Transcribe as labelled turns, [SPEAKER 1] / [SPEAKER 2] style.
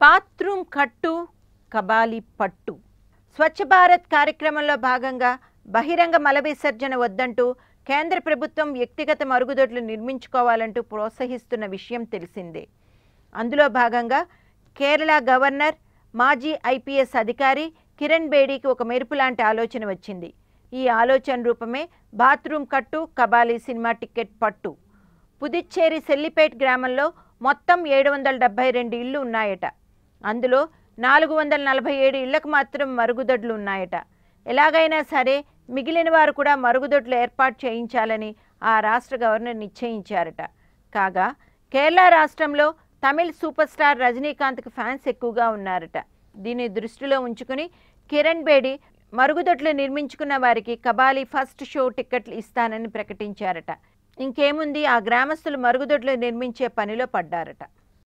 [SPEAKER 1] bathroom కట్టు కబాలి పట్టు స్వచ్ఛ భారత్ కార్యక్రమంలో భాగంగా బహిరంగ మల విసర్జన వద్దంటూ కేంద్ర ప్రభుత్వం వ్యక్తిగత మరుగుదొడ్లు నిర్మించుకోవాలంటూ ప్రోత్సహిస్తున్న విషయం తెలిసిందే అందులో భాగంగా కేరళ గవర్నర్ మాజీ ఐపీఎస్ అధికారి కిరణ్ బేడీకి ఒక మెరుపు లాంటి ఆలోచన వచ్చింది ఈ ఆలోచన రూపమే బాత్రూమ్ కట్టు కబాలి సినిమా టికెట్ పట్టు పుదుచ్చేరి సెల్లిపేట్ గ్రామంలో మొత్తం ఏడు వందల డెబ్బై రెండు ఇళ్ళు ఉన్నాయట అందులో నాలుగు వందల నలభై ఏడు ఇళ్లకు మాత్రం మరుగుదొడ్లు ఉన్నాయట ఎలాగైనా సరే మిగిలిన వారు కూడా మరుగుదొడ్లు ఏర్పాటు చేయించాలని ఆ రాష్ట్ర గవర్నర్ నిశ్చయించారట కాగా కేరళ రాష్ట్రంలో తమిళ్ సూపర్ స్టార్ రజనీకాంత్కి ఫ్యాన్స్ ఎక్కువగా ఉన్నారట దీన్ని దృష్టిలో ఉంచుకుని కిరణ్ బేడి మరుగుదొడ్లు నిర్మించుకున్న వారికి కబాలి ఫస్ట్ షో టిక్కెట్లు ఇస్తానని ప్రకటించారట ఇంకేముంది ఆ గ్రామస్తులు మరుగుదొడ్లు నిర్మించే పనిలో పడ్డారట